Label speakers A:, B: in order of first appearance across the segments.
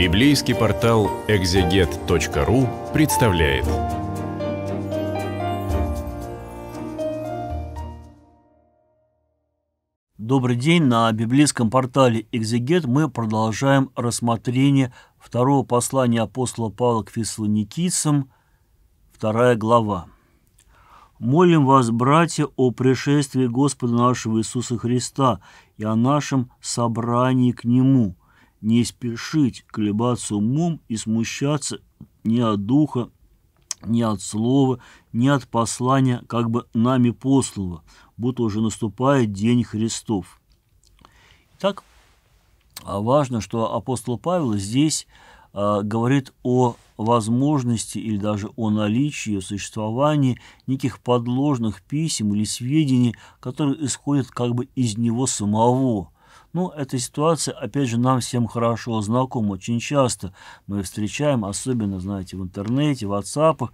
A: Библейский портал экзегет.ру представляет. Добрый день! На библейском портале «Экзегет» мы продолжаем рассмотрение второго послания апостола Павла к фессалоникийцам, вторая глава. «Молим вас, братья, о пришествии Господа нашего Иисуса Христа и о нашем собрании к Нему» не спешить колебаться умом и смущаться ни от духа, ни от слова, ни от послания, как бы нами послого, будто уже наступает день Христов. Итак, а важно, что апостол Павел здесь э, говорит о возможности или даже о наличии, о существовании неких подложных писем или сведений, которые исходят как бы из него самого – ну, эта ситуация, опять же, нам всем хорошо знакома. Очень часто мы встречаем, особенно, знаете, в интернете, в WhatsApp,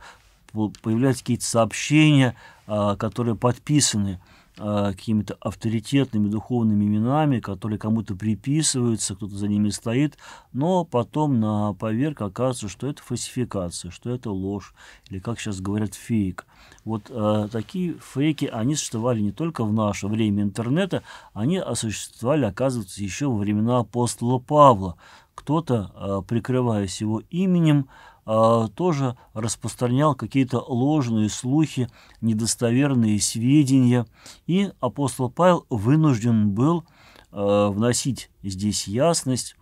A: появляются какие-то сообщения, а, которые подписаны э, какими-то авторитетными духовными именами, которые кому-то приписываются, кто-то за ними стоит, но потом на поверку оказывается, что это фальсификация, что это ложь, или, как сейчас говорят, фейк. Вот э, такие фейки, они существовали не только в наше время интернета, они осуществляли, оказывается, еще во времена апостола Павла. Кто-то, э, прикрываясь его именем, а, тоже распространял какие-то ложные слухи, недостоверные сведения, и апостол Павел вынужден был а, вносить здесь ясность,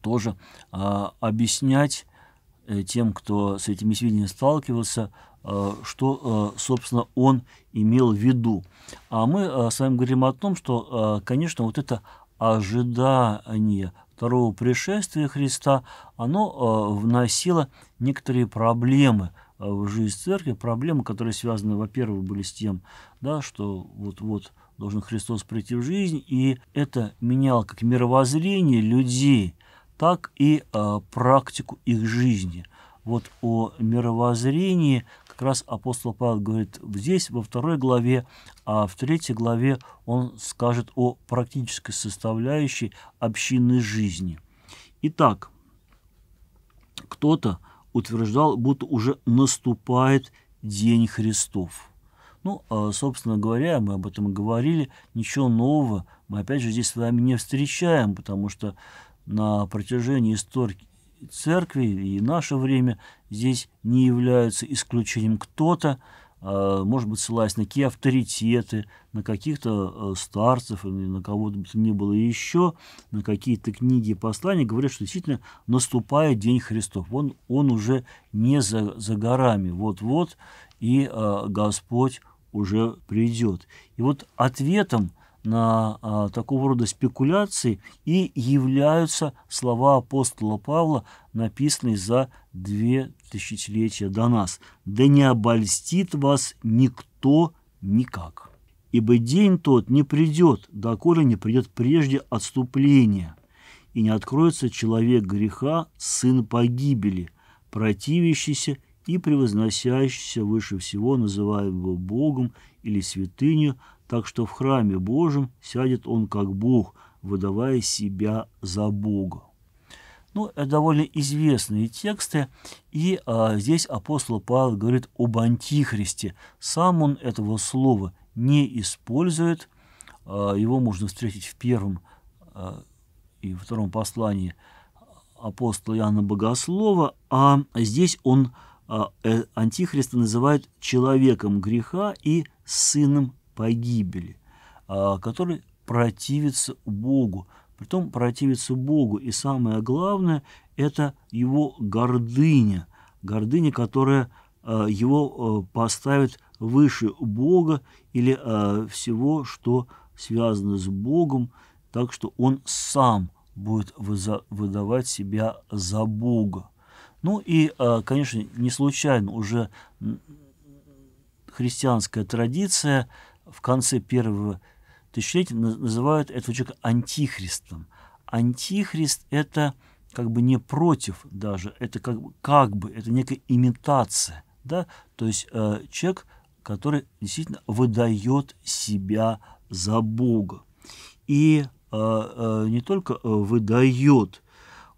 A: тоже а, объяснять э, тем, кто с этими сведениями сталкивался, что, собственно, он имел в виду. А мы с вами говорим о том, что, конечно, вот это ожидание второго пришествия Христа, оно э, вносило некоторые проблемы э, в жизнь церкви, проблемы, которые связаны, во-первых, были с тем, да, что вот-вот должен Христос прийти в жизнь, и это меняло как мировоззрение людей, так и э, практику их жизни. Вот о мировоззрении как раз апостол Павел говорит здесь, во второй главе, а в третьей главе он скажет о практической составляющей общинной жизни. Итак, кто-то утверждал, будто уже наступает День Христов. Ну, а, собственно говоря, мы об этом говорили, ничего нового мы опять же здесь с вами не встречаем, потому что на протяжении истории церкви и наше время здесь не является исключением кто-то, а, может быть, ссылаясь на какие авторитеты, на каких-то а, старцев, на кого то не было еще, на какие-то книги и послания, говорят, что действительно наступает День Христов. Он, он уже не за, за горами. Вот-вот и а, Господь уже придет. И вот ответом на а, такого рода спекуляции и являются слова апостола Павла, написанные за две тысячелетия до нас. «Да не обольстит вас никто никак, ибо день тот не придет, доколе не придет прежде отступление, и не откроется человек греха, сын погибели, противящийся и превозносящийся выше всего, называемого Богом или святыню, так что в храме Божьем сядет он как Бог, выдавая себя за Бога. Ну, это довольно известные тексты, и а, здесь апостол Павел говорит об антихристе. Сам он этого слова не использует, а, его можно встретить в первом а, и втором послании апостола Иоанна Богослова, а здесь он а, э, антихриста называет человеком греха и сыном погибели, а, который противится Богу. Притом противится Богу. И самое главное – это его гордыня. Гордыня, которая а, его а, поставит выше Бога или всего, что связано с Богом, так что он сам будет выдавать себя за Бога. Ну и, конечно, не случайно уже христианская традиция – в конце первого тысячелетия называют этого человека антихристом. Антихрист – это как бы не против даже, это как бы, как бы это некая имитация, да? то есть э, человек, который действительно выдает себя за Бога. И э, э, не только э, выдает,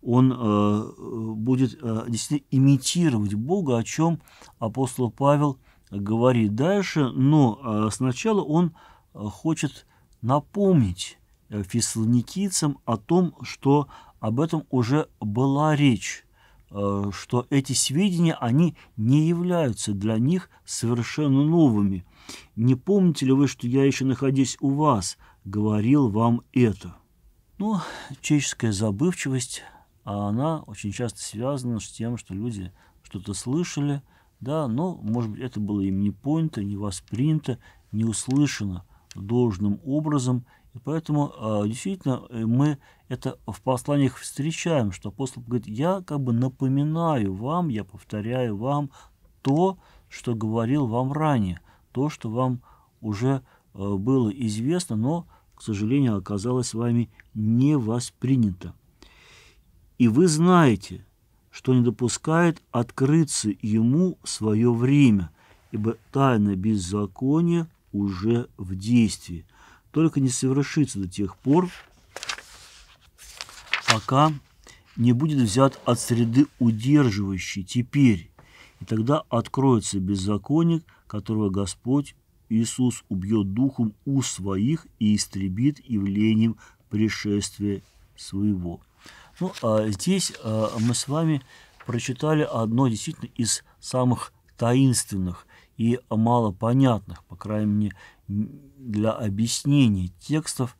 A: он э, э, будет э, действительно имитировать Бога, о чем апостол Павел – говорит дальше, но э, сначала он э, хочет напомнить э, фессалоникийцам о том, что об этом уже была речь, что эти сведения, они не являются для них совершенно новыми. «Не помните ли вы, что я еще, находясь у вас, говорил вам это?» Ну, чеческая забывчивость, а она очень часто связана с тем, что люди что-то слышали – да, но, может быть, это было им не понято, не воспринято, не услышано должным образом. И поэтому а, действительно э, мы это в посланиях встречаем, что апостол говорит, я как бы напоминаю вам, я повторяю вам то, что говорил вам ранее, то, что вам уже э, было известно, но, к сожалению, оказалось вами не воспринято. И вы знаете, что не допускает открыться ему свое время, ибо тайна беззакония уже в действии, только не совершится до тех пор, пока не будет взят от среды удерживающий теперь, и тогда откроется беззаконник, которого Господь Иисус убьет духом у своих и истребит явлением пришествия своего. Ну, а здесь а, мы с вами прочитали одно действительно из самых таинственных и малопонятных, по крайней мере, для объяснений текстов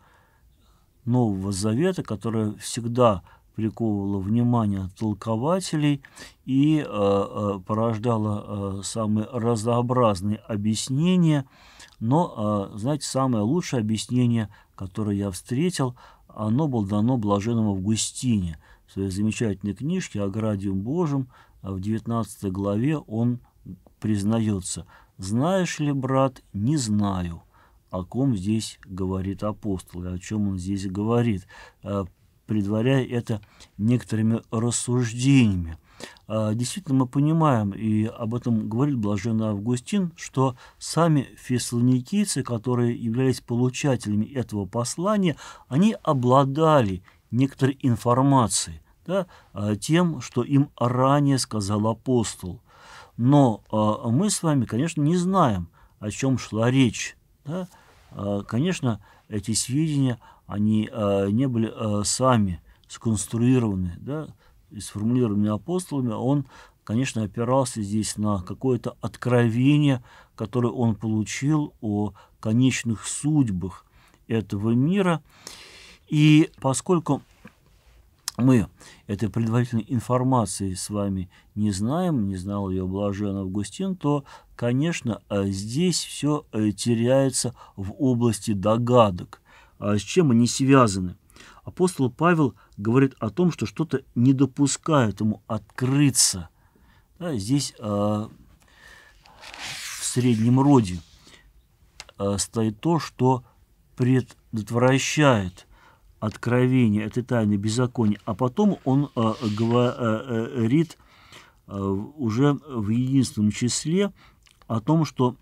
A: Нового Завета, которое всегда приковывало внимание толкователей и э, порождало э, самые разнообразные объяснения. Но, э, знаете, самое лучшее объяснение, которое я встретил, оно было дано блаженному Августине. В своей замечательной книжке о Градиум Божьем в 19 главе он признается «Знаешь ли, брат, не знаю» о ком здесь говорит апостол и о чем он здесь говорит, э, предваряя это некоторыми рассуждениями. А, действительно мы понимаем, и об этом говорит Блаженный Августин, что сами фессалоникийцы, которые являлись получателями этого послания, они обладали некоторой информацией, да, а, тем, что им ранее сказал апостол. Но а, мы с вами, конечно, не знаем, о чем шла речь. Да? Конечно, эти сведения, они не были сами сконструированы, да? и сформулированный апостолами, он, конечно, опирался здесь на какое-то откровение, которое он получил о конечных судьбах этого мира. И поскольку мы этой предварительной информации с вами не знаем, не знал ее Блажен Августин, то, конечно, а здесь все э, теряется в области догадок. А с чем они связаны? Апостол Павел – говорит о том, что что-то не допускает ему открыться да, здесь э, в среднем роде э, стоит то, что предотвращает откровение этой тайны беззакония, а потом он а, э, говорит э, уже в единственном числе о том, что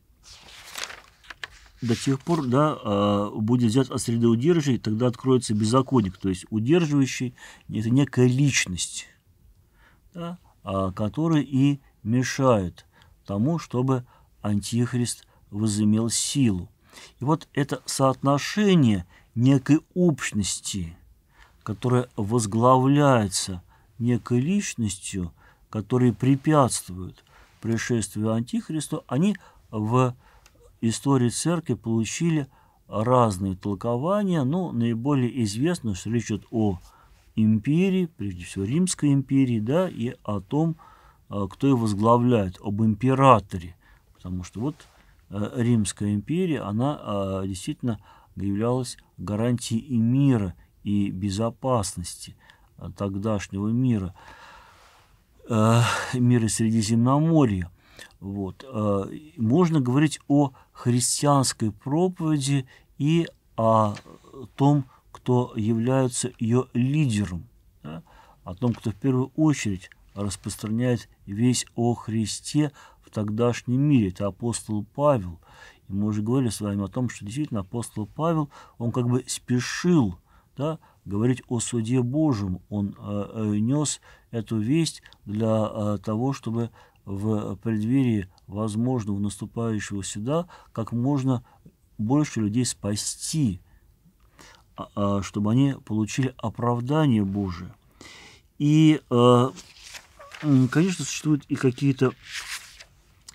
A: до тех пор, да, а, будет взят от среды удерживающей, тогда откроется беззаконник, то есть удерживающий – это некая личность, да, а, которая и мешает тому, чтобы антихрист возымел силу. И вот это соотношение некой общности, которая возглавляется некой личностью, которые препятствуют пришествию Антихриста, они в истории церкви получили разные толкования, но наиболее известно, что речь идет о империи, прежде всего Римской империи, да, и о том, э, кто ее возглавляет, об императоре, потому что вот э, Римская империя, она э, действительно являлась гарантией и мира, и безопасности тогдашнего мира, мира Средиземноморья. Вот. Э, можно говорить о христианской проповеди и о том, кто является ее лидером, да? о том, кто в первую очередь распространяет весь о Христе в тогдашнем мире. Это апостол Павел. И мы уже говорили с вами о том, что действительно апостол Павел, он как бы спешил да, говорить о суде Божьем. Он э, э нес эту весть для э, того, чтобы в преддверии возможного наступающего сюда как можно больше людей спасти, а, а, чтобы они получили оправдание Божие. И, э, конечно, существуют и какие-то,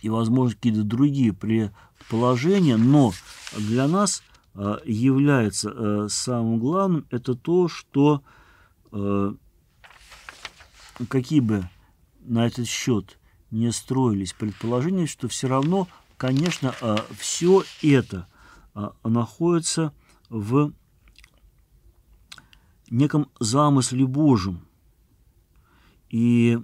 A: и, возможно, какие-то другие предположения, но для нас э, является э, самым главным это то, что какие бы на этот счет – не строились предположения, что все равно, конечно, а, все это а, находится в неком замысле Божьем. И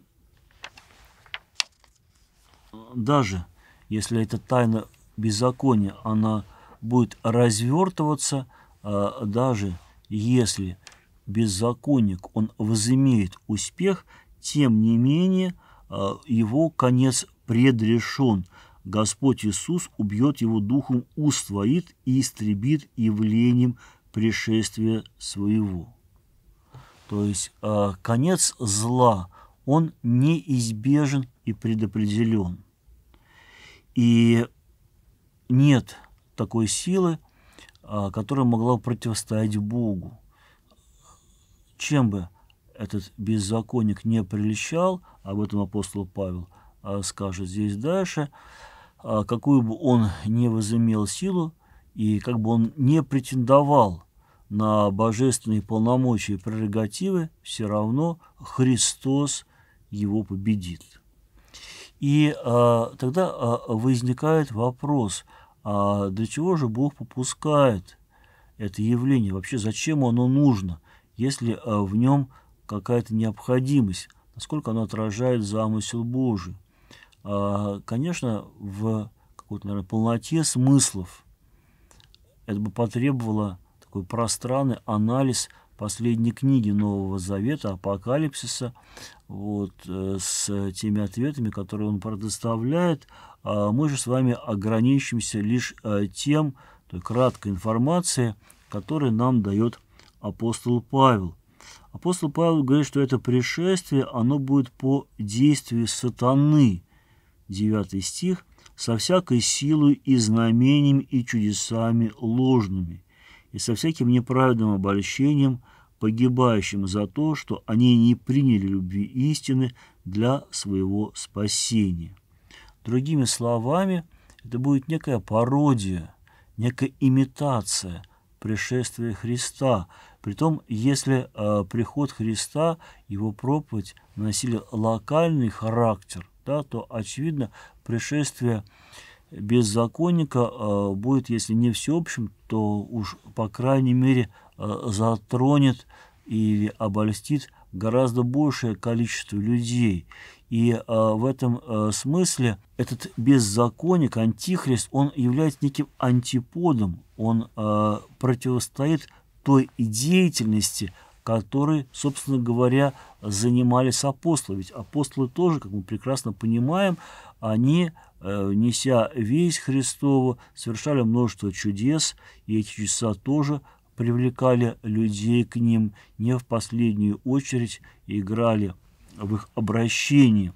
A: даже если эта тайна беззакония, она будет развертываться, а, даже если беззаконник, он возымеет успех, тем не менее – Э, его конец предрешен. Господь Иисус убьет его духом уст и истребит явлением пришествия своего. То есть э, конец зла, он неизбежен и предопределен. И нет такой силы, э, которая могла противостоять Богу. Чем бы этот беззаконник не прельщал, об этом апостол Павел а, скажет здесь дальше, а, какую бы он не возымел силу, и как бы он не претендовал на божественные полномочия и прерогативы, все равно Христос его победит. И а, тогда а, возникает вопрос, а для чего же Бог попускает это явление? Вообще, зачем оно нужно, если а, в нем какая-то необходимость, насколько она отражает замысел Божий. А, конечно, в какой-то, наверное, полноте смыслов это бы потребовало такой пространный анализ последней книги Нового Завета, Апокалипсиса, вот, э, с теми ответами, которые он предоставляет. А мы же с вами ограничимся лишь э, тем, той краткой информацией, которую нам дает апостол Павел. Апостол Павел говорит, что это пришествие, оно будет по действию сатаны. 9 стих. «Со всякой силой и знамениями и чудесами ложными, и со всяким неправедным обольщением, погибающим за то, что они не приняли любви истины для своего спасения». Другими словами, это будет некая пародия, некая имитация пришествия Христа – Притом, если э, приход Христа, его проповедь носили локальный характер, да, то, очевидно, пришествие беззаконника э, будет, если не всеобщим, то уж, по крайней мере, э, затронет или обольстит гораздо большее количество людей. И э, в этом э, смысле этот беззаконник, антихрист, он является неким антиподом, он э, противостоит той и деятельности, которой, собственно говоря, занимались апостолы. Ведь апостолы тоже, как мы прекрасно понимаем, они, э, неся весь Христову, совершали множество чудес, и эти чудеса тоже привлекали людей к ним, не в последнюю очередь играли в их обращении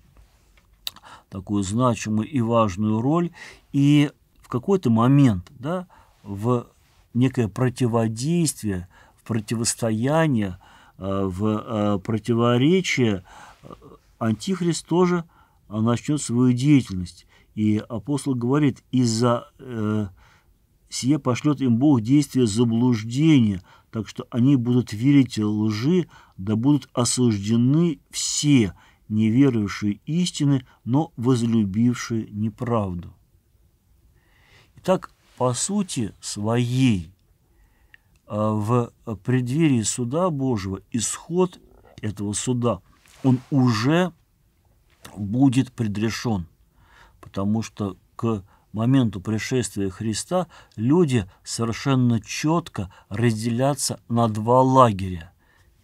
A: такую значимую и важную роль. И в какой-то момент да, в некое противодействие, э, в противостояние, э, в противоречие, Антихрист тоже э, начнет свою деятельность. И апостол говорит, из-за э, сие пошлет им Бог действие заблуждения, так что они будут верить лжи, да будут осуждены все, не верующие истины, но возлюбившие неправду. Итак, по сути своей а в преддверии суда Божьего исход этого суда, он уже будет предрешен, потому что к моменту пришествия Христа люди совершенно четко разделятся на два лагеря.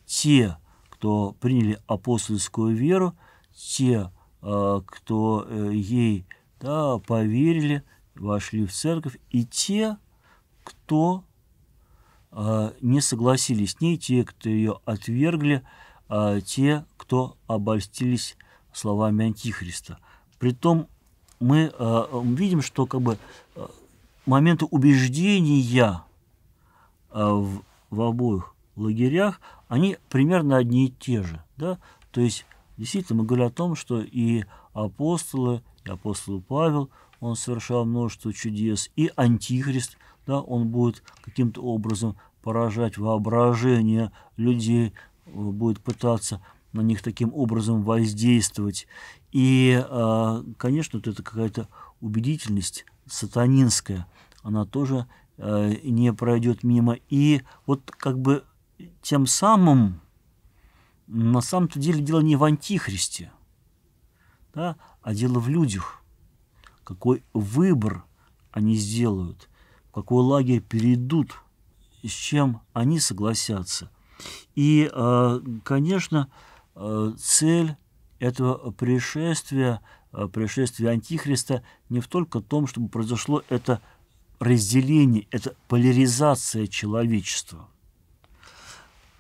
A: Те, кто приняли апостольскую веру, те, а, кто э, ей да, поверили – вошли в церковь, и те, кто э, не согласились с ней, те, кто ее отвергли, э, те, кто обольстились словами Антихриста. Притом мы э, видим, что как бы моменты убеждения э, в, в обоих лагерях, они примерно одни и те же. Да? То есть, действительно, мы говорим о том, что и апостолы, и апостол Павел – он совершал множество чудес, и антихрист, да, он будет каким-то образом поражать воображение людей, э, будет пытаться на них таким образом воздействовать. И, э, конечно, вот это какая-то убедительность сатанинская, она тоже э, не пройдет мимо. И вот как бы тем самым, на самом-то деле дело не в антихристе, да, а дело в людях какой выбор они сделают, в какой лагерь перейдут, с чем они согласятся. И, э, конечно, э, цель этого пришествия, э, пришествия Антихриста, не в только том, чтобы произошло это разделение, это поляризация человечества –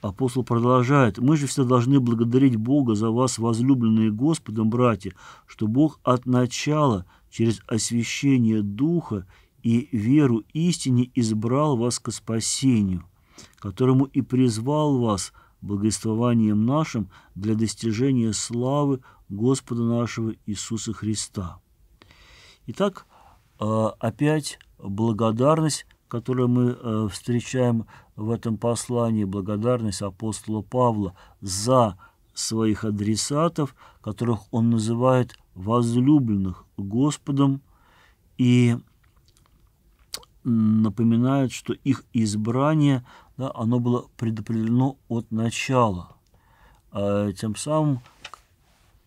A: Апостол продолжает, «Мы же все должны благодарить Бога за вас, возлюбленные Господом, братья, что Бог от начала через освящение Духа и веру истине избрал вас к спасению, которому и призвал вас благовествованием нашим для достижения славы Господа нашего Иисуса Христа». Итак, а, опять благодарность которое мы э, встречаем в этом послании, благодарность апостола Павла за своих адресатов, которых он называет возлюбленных Господом и напоминает, что их избрание, да, оно было предопределено от начала. А, тем самым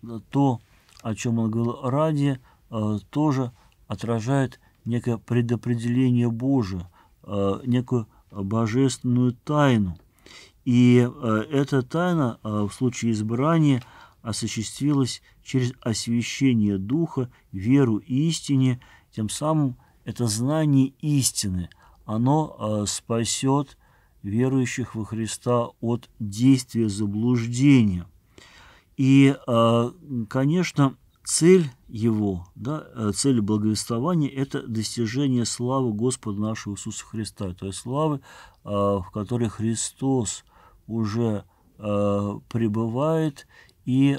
A: э, то, о чем он говорил ранее, э, тоже отражает некое предопределение Божие, Э, некую божественную тайну. И э, эта тайна э, в случае избрания осуществилась через освящение Духа, веру истине, тем самым это знание истины, оно спасет верующих во Христа от действия заблуждения. И, конечно, Цель его, да, э, цель благовествования – это достижение славы Господа нашего Иисуса Христа, то есть славы, э, в которой Христос уже э, пребывает, и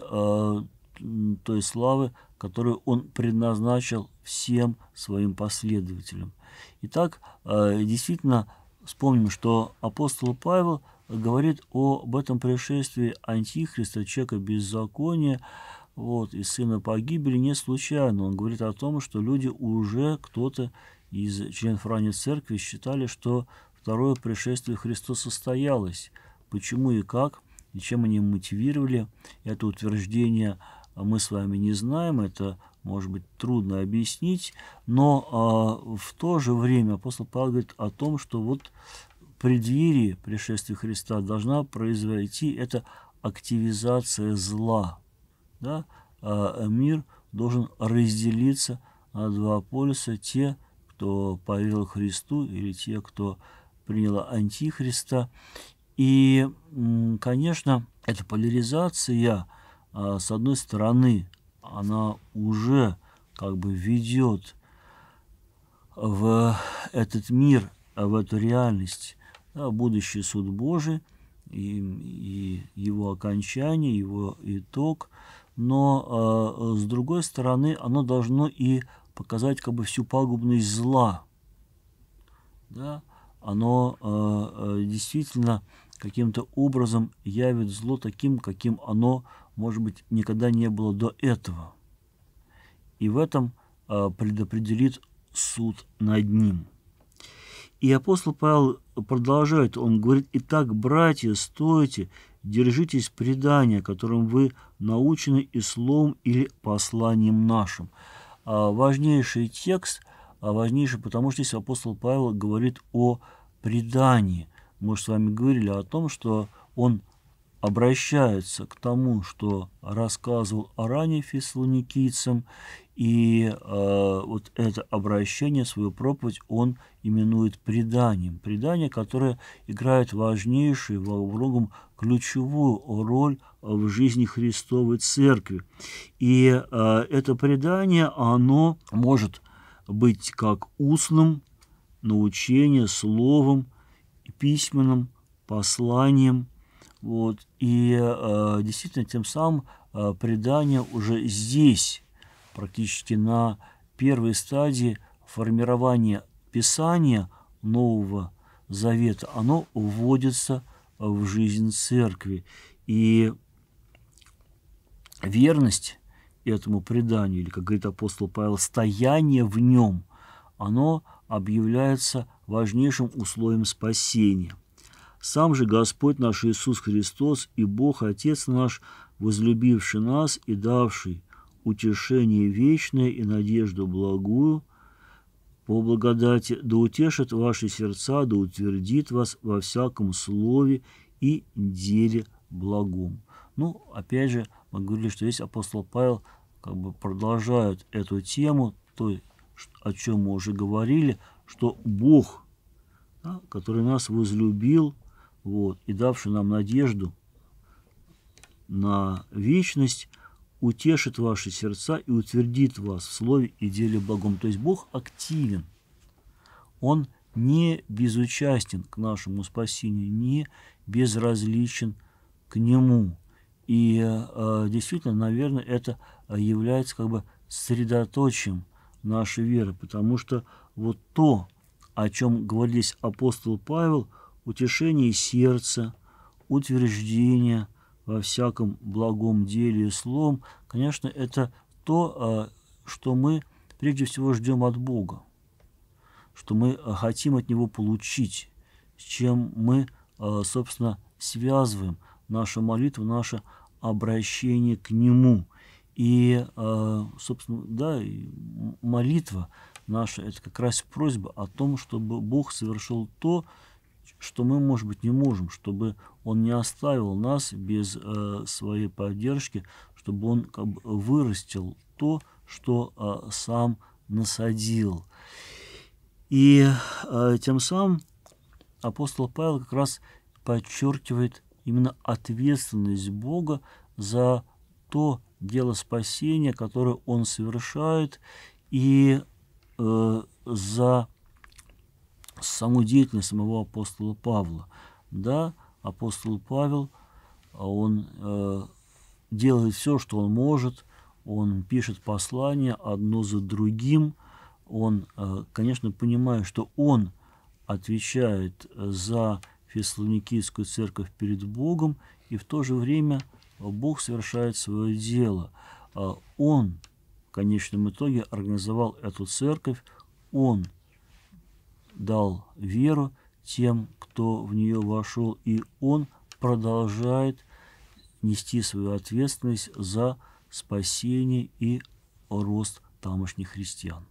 A: той славы, которую Он предназначил всем своим последователям. Итак, действительно, вспомним, что апостол Павел говорит об этом пришествии Антихриста, человека беззакония, вот, и сына погибли не случайно. Он говорит о том, что люди уже, кто-то из членов ранней церкви считали, что второе пришествие Христа состоялось. Почему и как, и чем они мотивировали это утверждение, мы с вами не знаем, это может быть трудно объяснить, но а, в то же время апостол Павел говорит о том, что вот в преддверии пришествия Христа должна произойти эта активизация зла, да, а, мир должен разделиться на два полюса, те, кто поверил Христу или те, кто приняла Антихриста. И, конечно, эта поляризация, а, с одной стороны, она уже как бы ведет в этот мир, в эту реальность да, будущий суд Божий и, и его окончание, его итог – но э, с другой стороны оно должно и показать как бы всю пагубность зла. Да? Оно э, э, действительно каким-то образом явит зло таким, каким оно, может быть, никогда не было до этого. И в этом предопределит суд над ним. И апостол Павел продолжает, он говорит, «Итак, братья, стойте держитесь предания, которым вы научены и словом или посланием нашим. А важнейший текст, а важнейший, потому что здесь апостол Павел говорит о предании. Мы же с вами говорили о том, что он обращается к тому, что рассказывал о фессалоникийцам, и э, вот это обращение, свою проповедь он именует преданием. Предание, которое играет важнейшую, во многом ключевую роль в жизни Христовой Церкви. И э, это предание, оно может быть как устным, научением, словом, письменным, посланием. Вот. И э, действительно, тем самым э, предание уже здесь, практически на первой стадии формирования Писания Нового Завета, оно вводится в жизнь церкви. И верность этому преданию, или, как говорит апостол Павел, стояние в нем, оно объявляется важнейшим условием спасения. Сам же Господь наш Иисус Христос и Бог Отец наш, возлюбивший нас и давший утешение вечное и надежду благую, по благодати да утешит ваши сердца, да утвердит вас во всяком слове и деле благом. Ну, опять же, мы говорили, что здесь апостол Павел как бы продолжает эту тему, то, о чем мы уже говорили, что Бог, да, который нас возлюбил вот, и давший нам надежду на вечность, утешит ваши сердца и утвердит вас в слове и деле Богом. То есть Бог активен, Он не безучастен к нашему спасению, не безразличен к Нему. И э, действительно, наверное, это является как бы средоточием нашей веры, потому что вот то, о чем говорились апостол Павел – утешение сердца, утверждение во всяком благом деле и словом, конечно, это то, а, что мы прежде всего ждем от Бога, что мы а, хотим от Него получить, с чем мы, а, собственно, связываем нашу молитву, наше обращение к Нему. И, собственно, да, молитва наша – это как раз просьба о том, чтобы Бог совершил то, что что мы, может быть, не можем, чтобы он не оставил нас без э, своей поддержки, чтобы он как бы, вырастил то, что э, сам насадил. И э, тем самым апостол Павел как раз подчеркивает именно ответственность Бога за то дело спасения, которое он совершает, и э, за саму деятельность самого апостола Павла. Да, апостол Павел, а он э, делает все, что он может, он пишет послания одно за другим, он, э, конечно, понимает, что он отвечает э, за Фессалоникийскую церковь перед Богом, и в то же время Бог совершает свое дело. Э, он в конечном итоге организовал эту церковь, он дал веру тем, кто в нее вошел, и он продолжает нести свою ответственность за спасение и рост тамошних христиан.